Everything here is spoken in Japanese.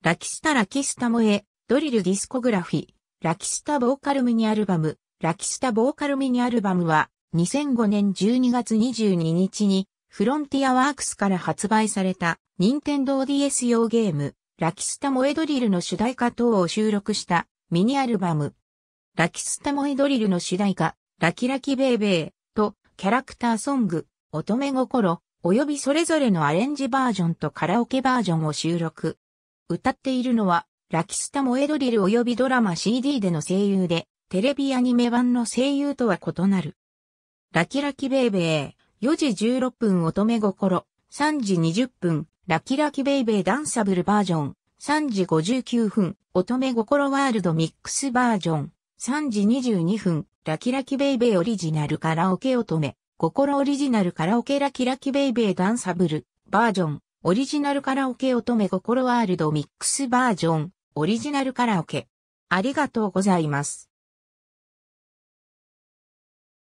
ラキスタラキスタモエ、ドリルディスコグラフィ、ラキスタボーカルミニアルバム、ラキスタボーカルミニアルバムは、2005年12月22日に、フロンティアワークスから発売された、任天堂 DS 用ゲーム、ラキスタモエドリルの主題歌等を収録した、ミニアルバム。ラキスタモエドリルの主題歌、ラキラキベイベーと、キャラクターソング、乙女心、及びそれぞれのアレンジバージョンとカラオケバージョンを収録。歌っているのは、ラキスタモエドリル及びドラマ CD での声優で、テレビアニメ版の声優とは異なる。ラキラキベイベー、4時16分乙女心、3時20分、ラキラキベイベーダンサブルバージョン、3時59分、乙女心ワールドミックスバージョン、3時22分、ラキラキベイベーオリジナルカラオケ乙女、心オリジナルカラオケラキラキベイベーダンサブル、バージョン、オリジナルカラオケ乙女心ワールドミックスバージョン、オリジナルカラオケ。ありがとうございます。